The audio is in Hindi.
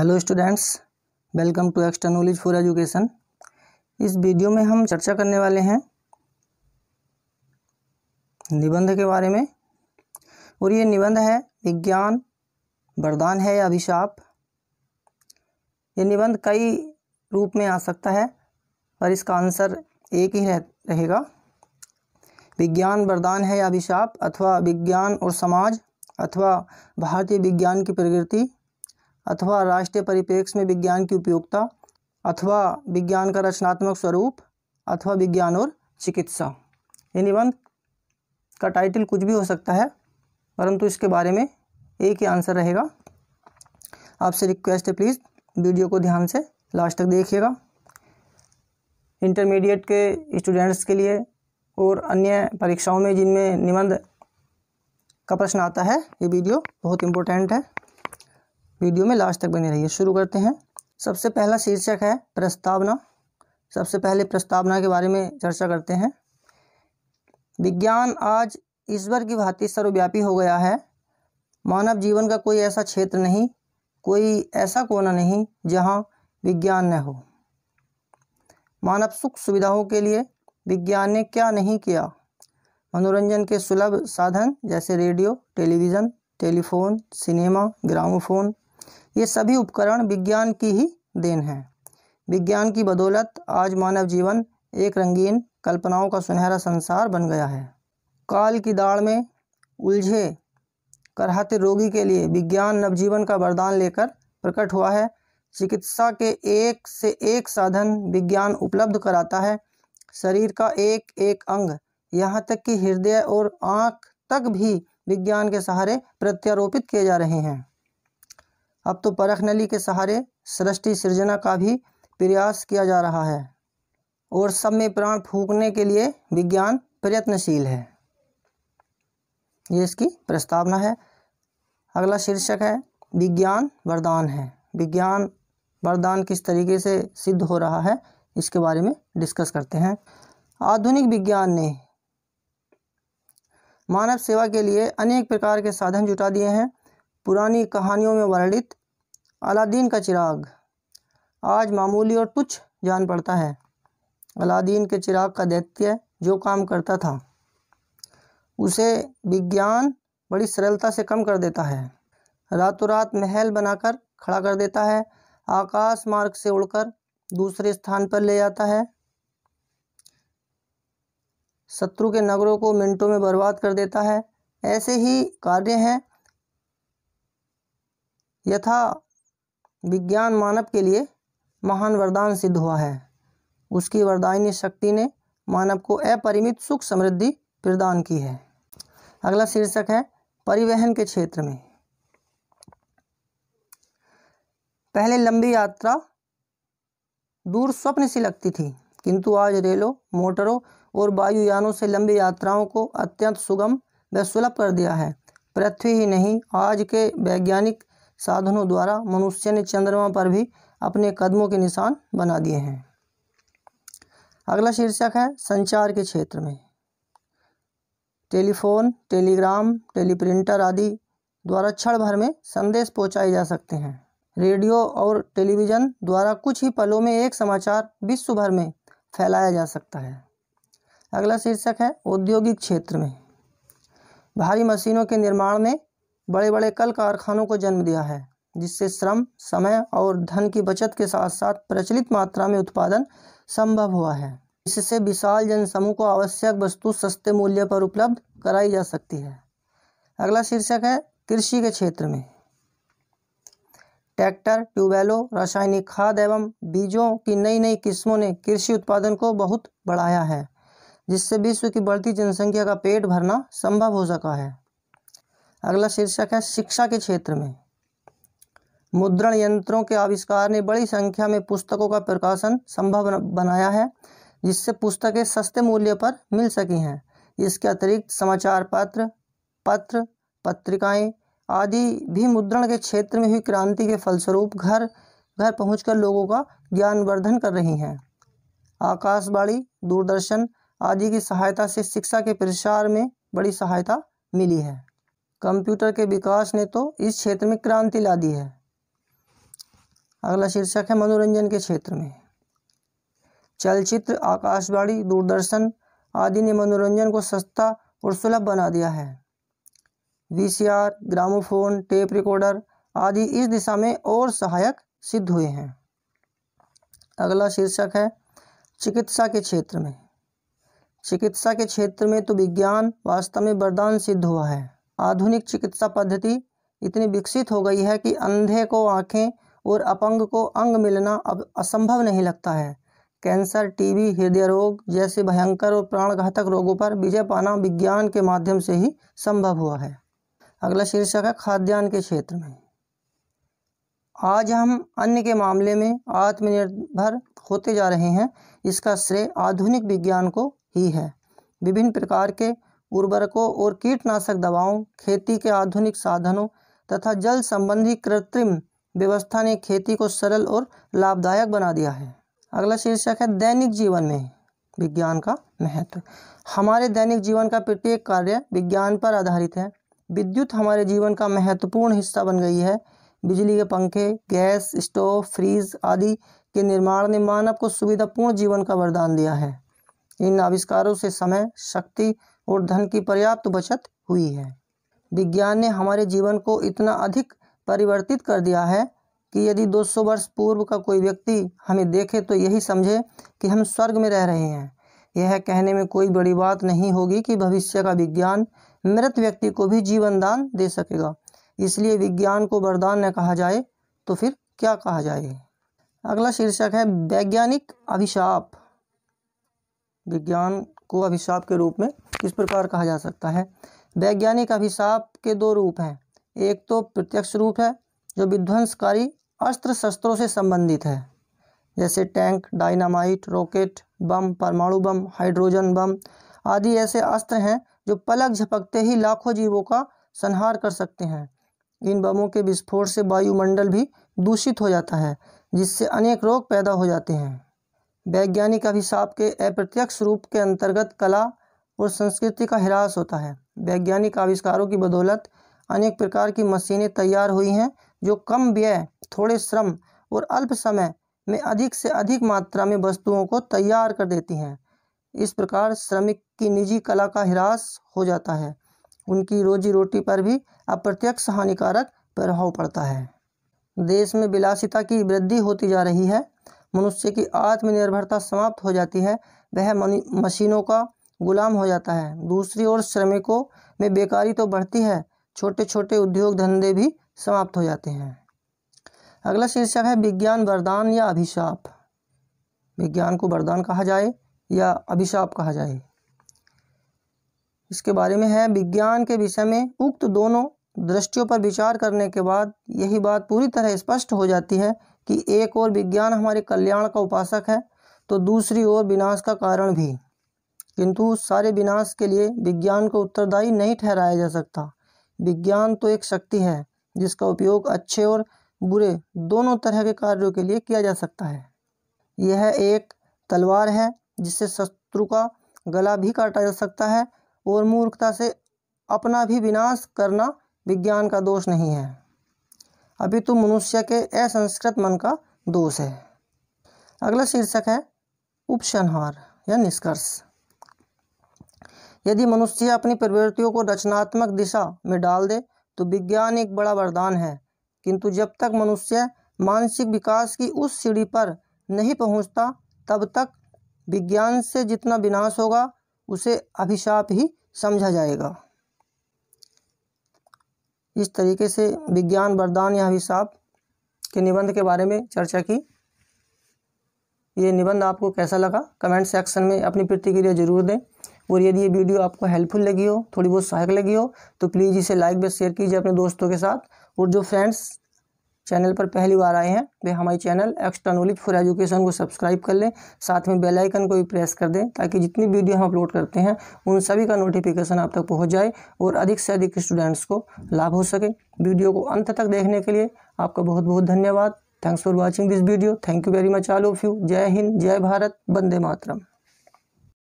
hello students welcome to extra knowledge for education इस वीडियो में हम चर्चा करने वाले हैं निबंध के बारे में और ये निबंध है विज्ञान वरदान है या अभिशाप ये निबंध कई रूप में आ सकता है और इसका आंसर एक ही रह, रहेगा विज्ञान वरदान है या अभिशाप अथवा विज्ञान और समाज अथवा भारतीय विज्ञान की प्रगति अथवा राष्ट्रीय परिप्रेक्ष्य में विज्ञान की उपयोगिता अथवा विज्ञान का रचनात्मक स्वरूप अथवा विज्ञान और चिकित्सा ये निबंध का टाइटल कुछ भी हो सकता है परंतु इसके बारे में एक ही आंसर रहेगा आपसे रिक्वेस्ट है प्लीज़ वीडियो को ध्यान से लास्ट तक देखिएगा इंटरमीडिएट के स्टूडेंट्स के लिए और अन्य परीक्षाओं में जिनमें निबंध का प्रश्न आता है ये वीडियो बहुत इंपॉर्टेंट है वीडियो में लास्ट तक बने रहिए शुरू करते हैं सबसे पहला शीर्षक है प्रस्तावना सबसे पहले प्रस्तावना के बारे में चर्चा करते हैं विज्ञान आज ईश्वर की भांति सर्वव्यापी हो गया है मानव जीवन का कोई ऐसा क्षेत्र नहीं कोई ऐसा कोना नहीं जहाँ विज्ञान न हो मानव सुख सुविधाओं के लिए विज्ञान ने क्या नहीं किया मनोरंजन के सुलभ साधन जैसे radio television telephone cinema gramophone ये सभी उपकरण विज्ञान की ही देन है विज्ञान की बदौलत आज मानव जीवन एक रंगीन कल्पनाओं का सुनहरा संसार बन गया है काल की दाढ़ में उलझे करहाते रोगी के लिए विज्ञान नवजीवन का वरदान लेकर प्रकट हुआ है चिकित्सा के एक से एक साधन विज्ञान उपलब्ध कराता है शरीर का एक एक अंग यहाँ तक कि हृदय और आँख तक भी विज्ञान के सहारे प्रत्यारोपित किए जा रहे हैं अब तो परख नली के सहारे सृष्टि सृजना का भी प्रयास किया जा रहा है और सब में प्राण फूकने के लिए विज्ञान प्रयत्नशील है ये इसकी प्रस्तावना है अगला शीर्षक है विज्ञान वरदान है विज्ञान वरदान किस तरीके से सिद्ध हो रहा है इसके बारे में डिस्कस करते हैं आधुनिक विज्ञान ने मानव सेवा के लिए अनेक प्रकार के साधन जुटा दिए हैं पुरानी कहानियों में वर्णित अलादीन का चिराग आज मामूली और तुच्छ जान पड़ता है अलादीन के चिराग का दैत्य जो काम करता था उसे विज्ञान बड़ी सरलता से कम कर देता है रातों रात महल बनाकर खड़ा कर देता है आकाश मार्ग से उड़कर दूसरे स्थान पर ले जाता है शत्रु के नगरों को मिनटों में बर्बाद कर देता है ऐसे ही कार्य हैं यथा विज्ञान मानव के लिए महान वरदान सिद्ध हुआ है उसकी वरदायनी शक्ति ने मानव को अपरिमित सुख समृद्धि प्रदान की है अगला शीर्षक है परिवहन के क्षेत्र में पहले लंबी यात्रा दूर स्वप्न सी लगती थी किंतु आज रेलों मोटरों और वायुयानों से लंबी यात्राओं को अत्यंत सुगम व सुलभ कर दिया है पृथ्वी ही नहीं आज के वैज्ञानिक साधनों द्वारा मनुष्य ने चंद्रमा पर भी अपने कदमों के निशान बना दिए हैं अगला शीर्षक है संचार के क्षेत्र में टेलीफोन टेलीग्राम टेलीप्रिंटर आदि द्वारा क्षण भर में संदेश पहुंचाए जा सकते हैं रेडियो और टेलीविज़न द्वारा कुछ ही पलों में एक समाचार विश्व भर में फैलाया जा सकता है अगला शीर्षक है औद्योगिक क्षेत्र में भारी मशीनों के निर्माण में बड़े बड़े कल कारखानों को जन्म दिया है जिससे श्रम समय और धन की बचत के साथ साथ प्रचलित मात्रा में उत्पादन संभव हुआ है इससे विशाल जनसमूह को आवश्यक वस्तु सस्ते मूल्य पर उपलब्ध कराई जा सकती है अगला शीर्षक है कृषि के क्षेत्र में ट्रैक्टर ट्यूबवेलों रासायनिक खाद एवं बीजों की नई नई किस्मों ने कृषि उत्पादन को बहुत बढ़ाया है जिससे विश्व की बढ़ती जनसंख्या का पेट भरना संभव हो सका है अगला शीर्षक है शिक्षा के क्षेत्र में मुद्रण यंत्रों के आविष्कार ने बड़ी संख्या में पुस्तकों का प्रकाशन संभव बनाया है जिससे पुस्तकें सस्ते मूल्य पर मिल सकी हैं इसके अतिरिक्त समाचार पत्र पत्र पत्रिकाएं आदि भी मुद्रण के क्षेत्र में हुई क्रांति के फलस्वरूप घर घर पहुंचकर लोगों का ज्ञानवर्धन कर रही हैं आकाशवाणी दूरदर्शन आदि की सहायता से शिक्षा के प्रसार में बड़ी सहायता मिली है कंप्यूटर के विकास ने तो इस क्षेत्र में क्रांति ला दी है अगला शीर्षक है मनोरंजन के क्षेत्र में चलचित्र आकाशवाणी दूरदर्शन आदि ने मनोरंजन को सस्ता और सुलभ बना दिया है वीसीआर, ग्रामोफोन टेप रिकॉर्डर आदि इस दिशा में और सहायक सिद्ध हुए हैं अगला शीर्षक है चिकित्सा के क्षेत्र में चिकित्सा के क्षेत्र में तो विज्ञान वास्तव में वरदान सिद्ध हुआ है आधुनिक चिकित्सा पद्धति इतनी विकसित हो गई है कि अंधे को आँखें और अपंग को अंग मिलना अब असंभव नहीं लगता है कैंसर टीबी हृदय रोग जैसे भयंकर और प्राणघातक रोगों पर विजय पाना विज्ञान के माध्यम से ही संभव हुआ है अगला शीर्षक है खाद्यान्न के क्षेत्र में आज हम अन्य के मामले में आत्मनिर्भर होते जा रहे हैं इसका श्रेय आधुनिक विज्ञान को ही है विभिन्न प्रकार के उर्वरकों और कीटनाशक दवाओं खेती के आधुनिक साधनों तथा जल संबंधी कृत्रिम व्यवस्था ने खेती को सरल और लाभदायक बना दिया है अगला शीर्षक है दैनिक जीवन में विज्ञान का महत्व हमारे दैनिक जीवन का प्रत्येक कार्य विज्ञान पर आधारित है विद्युत हमारे जीवन का महत्वपूर्ण हिस्सा बन गई है बिजली के पंखे गैस स्टोव फ्रीज आदि के निर्माण ने मानव को सुविधापूर्ण जीवन का वरदान दिया है इन आविष्कारों से समय शक्ति और धन की पर्याप्त बचत हुई है विज्ञान ने हमारे जीवन को इतना अधिक परिवर्तित कर दिया है कि यदि 200 वर्ष पूर्व का कोई व्यक्ति हमें देखे तो यही समझे कि हम स्वर्ग में रह रहे हैं यह कहने में कोई बड़ी बात नहीं होगी कि भविष्य का विज्ञान मृत व्यक्ति को भी जीवन दान दे सकेगा इसलिए विज्ञान को वरदान न कहा जाए तो फिर क्या कहा जाए अगला शीर्षक है वैज्ञानिक अभिशाप विज्ञान को अभिशाप के रूप में किस प्रकार कहा जा सकता है वैज्ञानिक अभिशाप के दो रूप हैं एक तो प्रत्यक्ष रूप है जो विध्वंसकारी अस्त्र शस्त्रों से संबंधित है जैसे टैंक डायनामाइट रॉकेट बम परमाणु बम हाइड्रोजन बम आदि ऐसे अस्त्र हैं जो पलक झपकते ही लाखों जीवों का संहार कर सकते हैं इन बमों के विस्फोट से वायुमंडल भी दूषित हो जाता है जिससे अनेक रोग पैदा हो जाते हैं वैज्ञानिक अभिशाप के अप्रत्यक्ष रूप के अंतर्गत कला और संस्कृति का ह्रास होता है वैज्ञानिक आविष्कारों की बदौलत अनेक प्रकार की मशीनें तैयार हुई हैं जो कम व्यय थोड़े श्रम और अल्प समय में अधिक से अधिक मात्रा में वस्तुओं को तैयार कर देती हैं इस प्रकार श्रमिक की निजी कला का ह्रास हो जाता है उनकी रोजी रोटी पर भी अप्रत्यक्ष हानिकारक प्रभाव पड़ता है देश में विलासिता की वृद्धि होती जा रही है मनुष्य की आत्मनिर्भरता समाप्त हो जाती है वह मशीनों का गुलाम हो जाता है दूसरी ओर श्रमिकों में बेकारी तो बढ़ती है छोटे छोटे उद्योग धंधे भी समाप्त हो जाते हैं अगला शीर्षक है विज्ञान वरदान या अभिशाप विज्ञान को वरदान कहा जाए या अभिशाप कहा जाए इसके बारे में है विज्ञान के विषय में उक्त दोनों दृष्टियों पर विचार करने के बाद यही बात पूरी तरह स्पष्ट हो जाती है कि एक और विज्ञान हमारे कल्याण का उपासक है तो दूसरी ओर विनाश का कारण भी किंतु उस सारे विनाश के लिए विज्ञान को उत्तरदायी नहीं ठहराया जा सकता विज्ञान तो एक शक्ति है जिसका उपयोग अच्छे और बुरे दोनों तरह के कार्यों के लिए किया जा सकता है यह एक तलवार है जिससे शत्रु का गला भी काटा जा सकता है और मूर्खता से अपना भी विनाश करना विज्ञान का दोष नहीं है अभी तो मनुष्य के असंस्कृत मन का दोष है अगला शीर्षक है उपसंहार या निष्कर्ष यदि मनुष्य अपनी प्रवृत्तियों को रचनात्मक दिशा में डाल दे तो विज्ञान एक बड़ा वरदान है किंतु जब तक मनुष्य मानसिक विकास की उस सीढ़ी पर नहीं पहुंचता तब तक विज्ञान से जितना विनाश होगा उसे अभिशाप ही समझा जाएगा इस तरीके से विज्ञान वरदान या अभिशाप के निबंध के बारे में चर्चा की ये निबंध आपको कैसा लगा कमेंट सेक्शन में अपनी प्रतिक्रिया जरूर दें और यदि ये वीडियो आपको हेल्पफुल लगी हो थोड़ी बहुत सहायक लगी हो तो प्लीज़ इसे लाइक व शेयर कीजिए अपने दोस्तों के साथ और जो फ्रेंड्स चैनल पर पहली बार आए हैं वे हमारे channel extra knowledge for education को सब्सक्राइब कर लें साथ में बेल आइकन को भी प्रेस कर दें ताकि जितनी वीडियो हम अपलोड करते हैं उन सभी का नोटिफिकेशन आप तक पहुंच जाए और अधिक से अधिक स्टूडेंट्स को लाभ हो सके वीडियो को अंत तक देखने के लिए आपका बहुत बहुत धन्यवाद thanks for watching this video thank you very much all of you जय हिंद जय भारत वंदे मातरम